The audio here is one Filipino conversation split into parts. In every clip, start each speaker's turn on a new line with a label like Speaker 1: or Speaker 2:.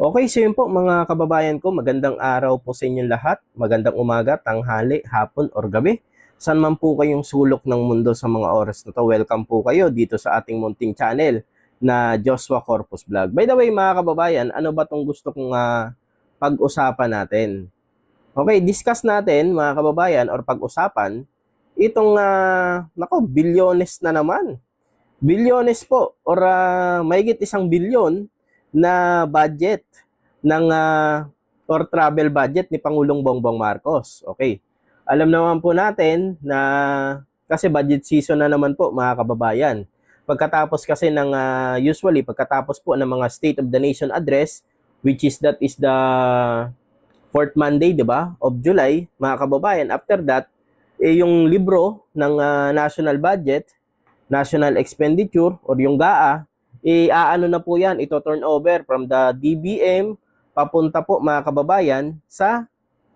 Speaker 1: Okay, so yun po mga kababayan ko, magandang araw po sa inyong lahat. Magandang umaga, tanghali, hapon, or gabi. San man po kayong sulok ng mundo sa mga oras na to, welcome po kayo dito sa ating munting channel na Joshua Corpus Vlog. By the way mga kababayan, ano ba tong gusto kong uh, pag-usapan natin? Okay, discuss natin mga kababayan or pag-usapan itong, uh, nako, bilyones na naman. Bilyones po or uh, ah, mayigit isang bilyon na budget ng uh, or travel budget ni Pangulong Bongbong Marcos. Okay. Alam naman po natin na kasi budget season na naman po mga kababayan. Pagkatapos kasi ng uh, usually pagkatapos po ng mga State of the Nation address which is that is the fourth Monday, 'di ba? of July, mga kababayan. After that, eh, yung libro ng uh, national budget, national expenditure or yung GAA i-aano na po yan, ito turnover from the DBM papunta po mga kababayan sa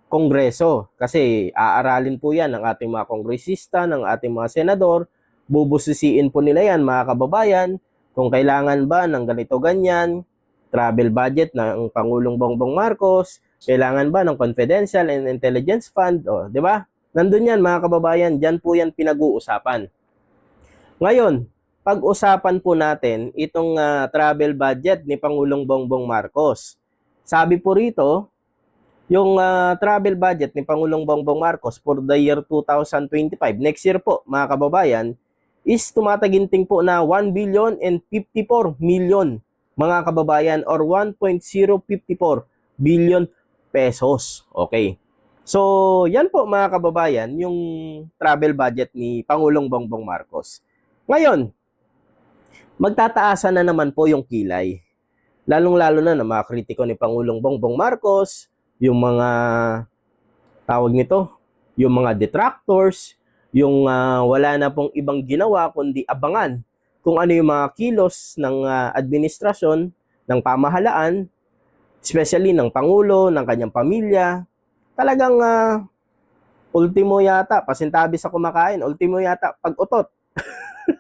Speaker 1: Kongreso. Kasi aaralin po yan ng ating mga kongresista, ng ating mga senador. Bubusisiin po nila yan mga kababayan kung kailangan ba ng ganito ganyan, travel budget ng Pangulong Bongbong Marcos, kailangan ba ng confidential and intelligence fund, o, di ba? Nandun yan mga kababayan, dyan po yan pinag-uusapan. Ngayon, pag-usapan po natin itong uh, travel budget ni Pangulong Bongbong Marcos. Sabi po rito, yung uh, travel budget ni Pangulong Bongbong Marcos for the year 2025, next year po mga kababayan, is tumataginting po na 1 billion and 54 million mga kababayan or 1.054 billion pesos. Okay. So, yan po mga kababayan, yung travel budget ni Pangulong Bongbong Marcos. Ngayon, magtataasan na naman po yung kilay. Lalong-lalo na na mga kritiko ni Pangulong Bongbong Marcos, yung mga tawag nito, yung mga detractors, yung uh, wala na pong ibang ginawa kundi abangan kung ano yung mga kilos ng uh, administrasyon, ng pamahalaan, especially ng Pangulo, ng kanyang pamilya. Talagang uh, ultimo yata, pasintabi sa kumakain, ultimo yata pag-utot.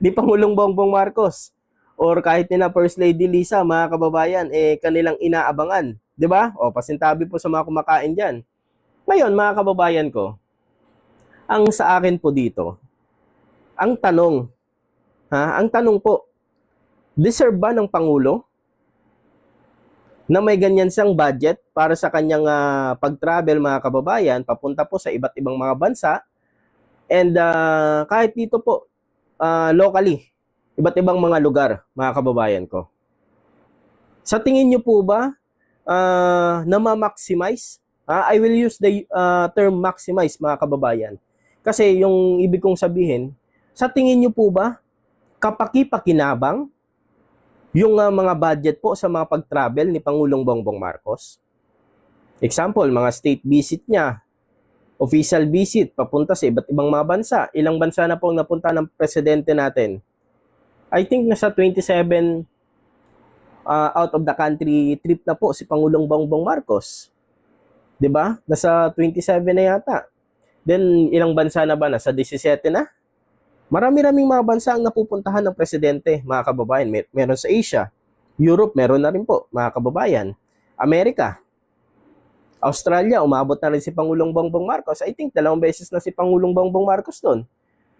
Speaker 1: ni Pangulong Bongbong Marcos or kahit nila First Lady Lisa, mga kababayan, eh kanilang inaabangan, 'di ba? O pasintabi po sa mga kumakain diyan. Ngayon, mga kababayan ko, ang sa akin po dito, ang tanong, ha, ang tanong po, deserve ba ng pangulo na may ganyan siyang budget para sa kanyang uh, pag-travel mga kababayan papunta po sa iba't ibang mga bansa and uh, kahit dito po uh, locally, iba't ibang mga lugar, mga kababayan ko. Sa tingin nyo po ba, uh, ah, na maximize Uh, ah, I will use the uh, term maximize, mga kababayan. Kasi yung ibig kong sabihin, sa tingin nyo po ba, kapakipakinabang yung uh, mga budget po sa mga pag-travel ni Pangulong Bongbong Marcos? Example, mga state visit niya, official visit papunta sa iba't ibang mga bansa. Ilang bansa na po ang napunta ng presidente natin? I think nasa 27 uh, ah, out of the country trip na po si Pangulong Bongbong Marcos. 'Di ba? Nasa 27 na yata. Then ilang bansa na ba nasa 17 na? Marami-raming mga bansa ang napupuntahan ng presidente, mga kababayan. Mer meron sa Asia, Europe meron na rin po, mga kababayan. Amerika, Australia, umabot na rin si Pangulong Bongbong Marcos. I think dalawang beses na si Pangulong Bongbong Marcos doon.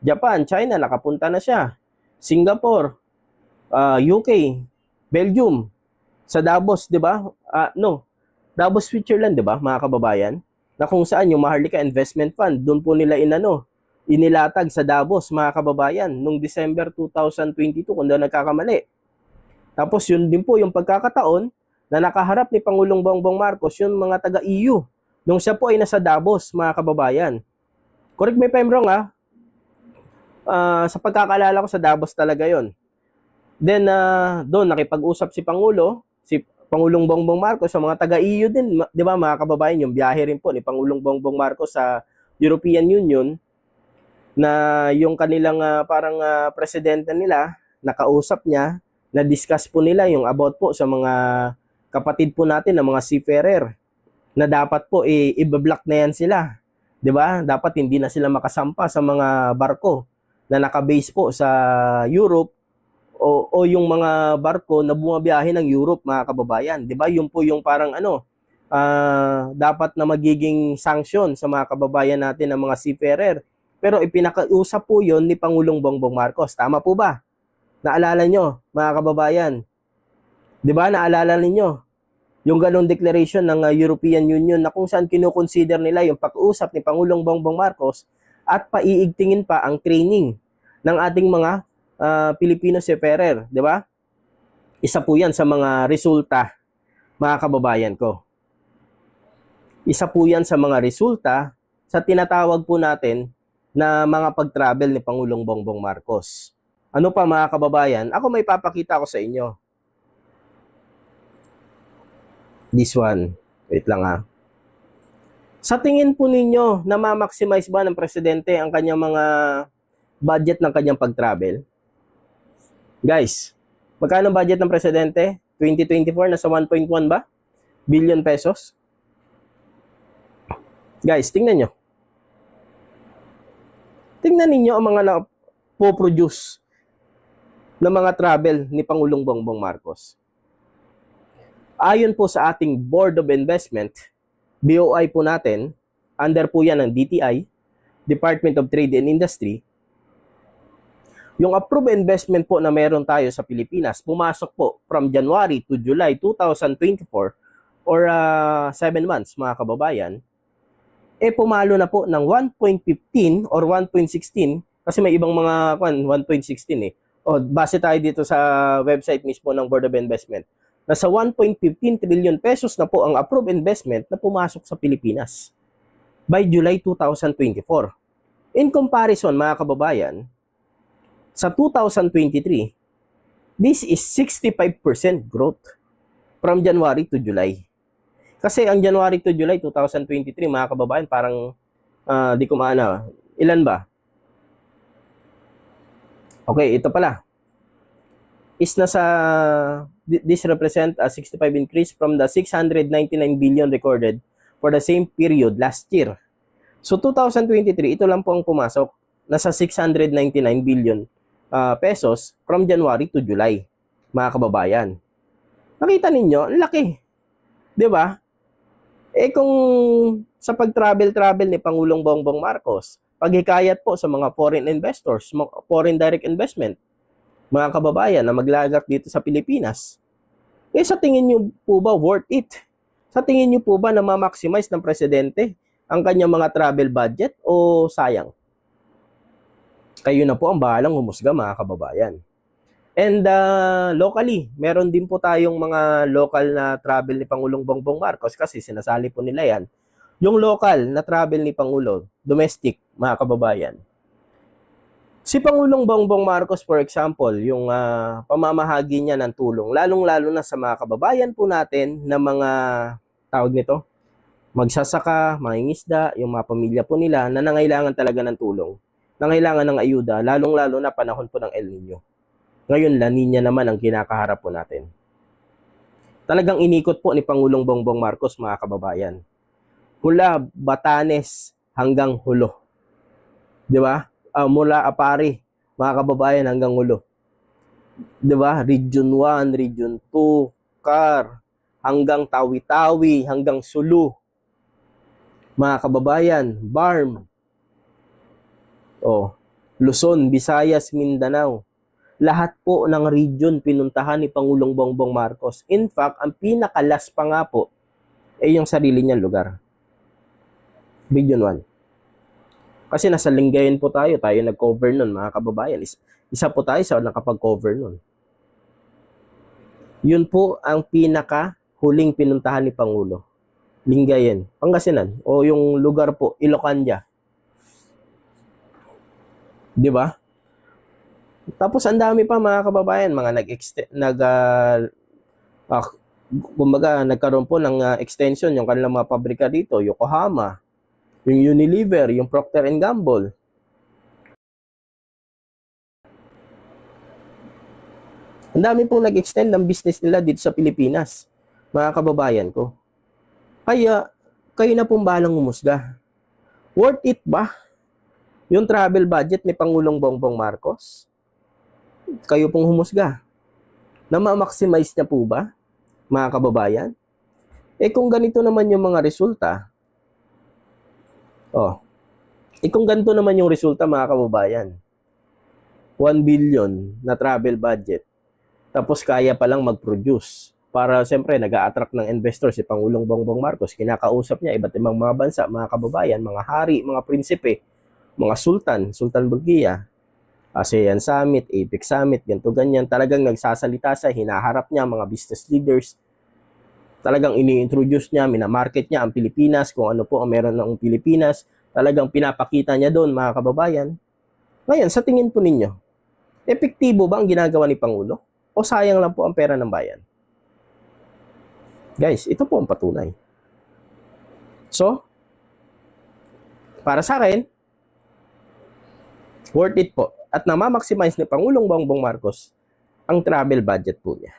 Speaker 1: Japan, China, nakapunta na siya. Singapore, uh, ah, UK, Belgium, sa Davos, di ba? Uh, no, Davos, Switzerland, di ba, mga kababayan? Na kung saan yung Maharlika Investment Fund, doon po nila inano, inilatag sa Davos, mga kababayan, nung December 2022, kung na nagkakamali. Tapos yun din po, yung pagkakataon, na nakaharap ni Pangulong Bongbong Marcos yung mga taga-EU nung siya po ay nasa Davos, mga kababayan. Correct me if I'm wrong, ha? Uh, ah, sa pagkakaalala ko sa Davos talaga yon. Then, uh, doon nakipag-usap si Pangulo, si Pangulong Bongbong Marcos sa mga taga-EU din, di ba mga kababayan, yung biyahe rin po ni Pangulong Bongbong Marcos sa European Union na yung kanilang uh, parang uh, presidente nila, nakausap niya, na-discuss po nila yung about po sa mga kapatid po natin ng mga seafarer na dapat po eh, i-block na yan sila. 'Di ba? Dapat hindi na sila makasampa sa mga barko na nakabase po sa Europe o, o yung mga barko na bumabiyahe ng Europe mga kababayan. 'Di ba? Yung po yung parang ano uh, dapat na magiging sanction sa mga kababayan natin ng mga seafarer. Pero ipinakausap po yon ni Pangulong Bongbong Marcos. Tama po ba? Naalala nyo, mga kababayan, 'Di ba? Naalala ninyo yung ganong declaration ng uh, European Union na kung saan kinoconsider nila yung pag-usap ni Pangulong Bongbong Marcos at paiigtingin pa ang training ng ating mga uh, Pilipino seferer, 'di ba? Isa po 'yan sa mga resulta mga kababayan ko. Isa po 'yan sa mga resulta sa tinatawag po natin na mga pag-travel ni Pangulong Bongbong Marcos. Ano pa mga kababayan, ako may papakita ko sa inyo. this one. Wait lang ha. Ah. Sa tingin po ninyo, namamaximize ba ng presidente ang kanyang mga budget ng kanyang pag-travel? Guys, magkano budget ng presidente? 2024, nasa 1.1 ba? Billion pesos? Guys, tingnan nyo. Tingnan ninyo ang mga na produce ng mga travel ni Pangulong Bongbong Marcos ayon po sa ating Board of Investment, BOI po natin, under po yan ng DTI, Department of Trade and Industry, yung approved investment po na meron tayo sa Pilipinas, pumasok po from January to July 2024 or uh, ah, 7 months mga kababayan, eh pumalo na po ng 1.15 or 1.16 kasi may ibang mga 1.16 eh. O, base tayo dito sa website mismo ng Board of Investment. Nasa 1.15 trillion pesos na po ang approved investment na pumasok sa Pilipinas by July 2024. In comparison mga kababayan, sa 2023, this is 65% growth from January to July. Kasi ang January to July 2023 mga kababayan parang uh, di ko maana, ilan ba? Okay, ito pala. Is na sa This represent a 65 increase from the 699 billion recorded for the same period last year. So 2023, ito lang po ang pumasok, nasa 699 billion uh, pesos from January to July, mga kababayan. Nakita ninyo, ang laki. 'Di ba? Eh kung sa pag-travel-travel ni Pangulong Bongbong Marcos, paghikayat po sa mga foreign investors, foreign direct investment, mga kababayan na maglagak dito sa Pilipinas, eh sa tingin nyo po ba worth it? Sa tingin nyo po ba na ma-maximize ng presidente ang kanyang mga travel budget o sayang? Kayo na po ang bahalang humusga mga kababayan. And uh, locally, meron din po tayong mga local na travel ni Pangulong Bongbong Marcos kasi sinasali po nila yan. Yung local na travel ni Pangulo, domestic, mga kababayan. Si Pangulong Bongbong Marcos, for example, yung uh, pamamahagi niya ng tulong, lalong-lalo na sa mga kababayan po natin na mga, tawag nito, magsasaka, mangingisda, yung mga pamilya po nila na nangailangan talaga ng tulong, nangailangan ng ayuda, lalong-lalo na panahon po ng El Nino. Ngayon, La Nina naman ang kinakaharap po natin. Talagang inikot po ni Pangulong Bongbong Marcos, mga kababayan. Hula, Batanes, hanggang Hulo. Di ba? uh, mula Apari, mga kababayan, hanggang ulo. ba diba? Region 1, Region 2, Car, hanggang Tawi-Tawi, hanggang Sulu. Mga kababayan, Barm. Oh, Luzon, Visayas, Mindanao. Lahat po ng region pinuntahan ni Pangulong Bongbong Marcos. In fact, ang pinakalas pa nga po ay eh, yung sarili niyang lugar. Region 1. Kasi nasa linggayan po tayo, tayo nag-cover nun mga kababayan. isa po tayo sa nakapag-cover nun. Yun po ang pinaka huling pinuntahan ni Pangulo. Lingayen, Pangasinan o yung lugar po Ilocanja. 'Di ba? Tapos ang dami pa mga kababayan, mga nag nag uh, ah, kumbaga nagkaroon po ng uh, extension yung kanilang mga pabrika dito, Yokohama, yung Unilever, yung Procter and Gamble. Ang dami pong nag-extend ng business nila dito sa Pilipinas, mga kababayan ko. Kaya, kayo na pong balang umusga. Worth it ba? Yung travel budget ni Pangulong Bongbong Marcos? Kayo pong humusga. Na ma-maximize niya po ba, mga kababayan? Eh kung ganito naman yung mga resulta, Oh. Eh kung ganito naman yung resulta mga kababayan, 1 billion na travel budget, tapos kaya pa lang mag-produce. Para siyempre, nag attract ng investors si Pangulong Bongbong Marcos. Kinakausap niya iba't ibang mga bansa, mga kababayan, mga hari, mga prinsipe, mga sultan, Sultan Bulgaria, ASEAN Summit, APEC Summit, ganito ganyan. Talagang nagsasalita sa hinaharap niya mga business leaders, Talagang ini-introduce niya, minamarket niya ang Pilipinas, kung ano po ang meron ng Pilipinas. Talagang pinapakita niya doon mga kababayan. Ngayon, sa tingin po ninyo, epektibo ba ang ginagawa ni Pangulo? O sayang lang po ang pera ng bayan? Guys, ito po ang patunay. So, para sa akin, worth it po. At namamaximize ni Pangulong Bongbong Marcos ang travel budget po niya.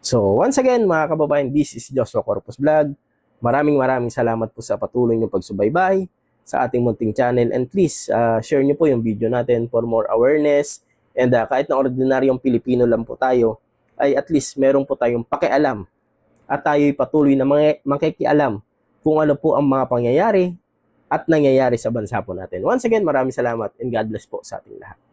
Speaker 1: So, once again, mga kababayan, this is Joshua Corpus Vlog. Maraming maraming salamat po sa patuloy niyong pagsubaybay sa ating munting channel. And please, uh, share niyo po yung video natin for more awareness. And uh, kahit na ordinaryong Pilipino lang po tayo, ay at least meron po tayong pakialam. At tayo'y patuloy na mga, makikialam kung ano po ang mga pangyayari at nangyayari sa bansa po natin. Once again, maraming salamat and God bless po sa ating lahat.